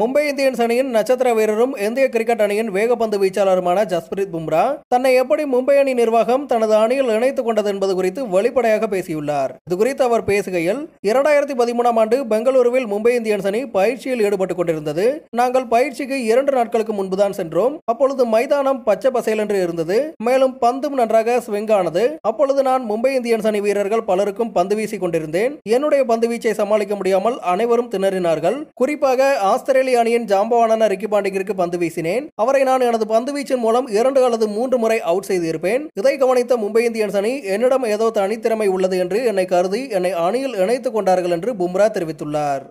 Mumbai Indians அணியின் நட்சத்திர வீரரும் இந்திய கிரிக்கெட் அணியின் வேகப்பந்து வீச்சாளருமான ஜஸ்பிரித் பும்ரா தன்னை எப்படி மும்பை அணி நிர்வாகம் தனது அணியில் இணைத்துக் கொண்டது என்பது குறித்து வெளிப்படையாக பேசியுள்ளார் இதுகுறித்து அவர் பேசுகையில் இரண்டாயிரத்தி பதிமூணாம் ஆண்டு பெங்களூருவில் மும்பை இந்தியன்ஸ் அணி பயிற்சியில் ஈடுபட்டுக் கொண்டிருந்தது நாங்கள் பயிற்சிக்கு இரண்டு நாட்களுக்கு முன்புதான் சென்றோம் அப்பொழுது மைதானம் பச்சை என்று இருந்தது மேலும் பந்தும் நன்றாக ஸ்விங் ஆனது அப்பொழுது நான் மும்பை இந்தியன்ஸ் அணி வீரர்கள் பலருக்கும் பந்து வீசிக் கொண்டிருந்தேன் என்னுடைய பந்து வீச்சை சமாளிக்க முடியாமல் அனைவரும் திணறினார்கள் குறிப்பாக ஆஸ்திரேலிய ஆஸ்திரேலிய அணியின் ஜாம்பவானான ரிக்கி பாண்டிங்கிற்கு பந்து வீசினேன் அவரை நான் எனது பந்து வீச்சின் மூலம் இரண்டு அல்லது மூன்று முறை அவுட் செய்திருப்பேன் இதை கவனித்த மும்பை இந்தியன்ஸ் அணி என்னிடம் ஏதோ தனித்திறமை உள்ளது என்று என்னை கருதி என்னை அணியில் இணைத்துக் கொண்டார்கள் என்று பும்ரா தெரிவித்துள்ளார்